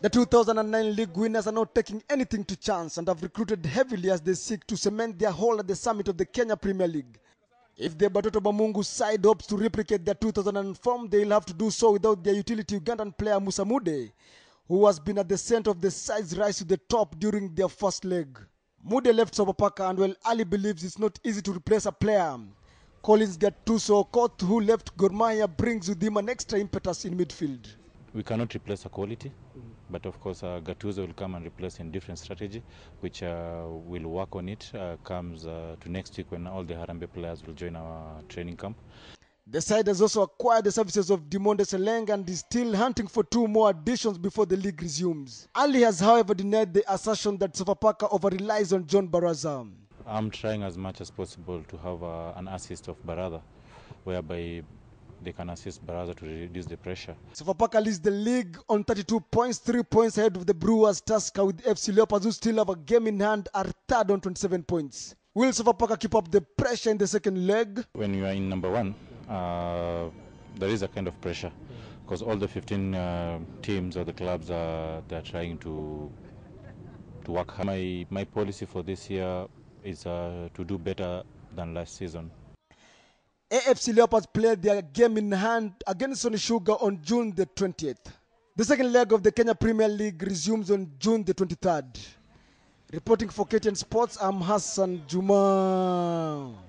The 2009 league winners are not taking anything to chance and have recruited heavily as they seek to cement their hold at the summit of the Kenya Premier League. If the Batoto Bamungu side hopes to replicate their 2009 form, they'll have to do so without their utility Ugandan player Musa Mude, who has been at the center of the side's rise to the top during their first leg. Mude left Sopapaka and while Ali believes it's not easy to replace a player, Collins Gatuso Koth, who left Gormaya, brings with him an extra impetus in midfield we cannot replace a quality but of course uh, Gattuso will come and replace in different strategy which uh, will work on it uh, comes uh, to next week when all the harambe players will join our training camp. The side has also acquired the services of Dimonde Seleng and is still hunting for two more additions before the league resumes. Ali has however denied the assertion that Sofapaka over-relies on John Baraza. I'm trying as much as possible to have uh, an assist of Barada whereby they can assist Baraza to reduce the pressure. Sofapaka leads the league on 32 points, three points ahead of the Brewers Tusker with FC Leopards who still have a game in hand are third on 27 points. Will Sofapaka keep up the pressure in the second leg? When you are in number one, uh, there is a kind of pressure because all the 15 uh, teams or the clubs are are trying to to work hard. My my policy for this year is uh, to do better than last season. AFC Leopards played their game in hand against Sony Sugar on June the 20th. The second leg of the Kenya Premier League resumes on June the 23rd. Reporting for KTN Sports, I'm Hassan Juma.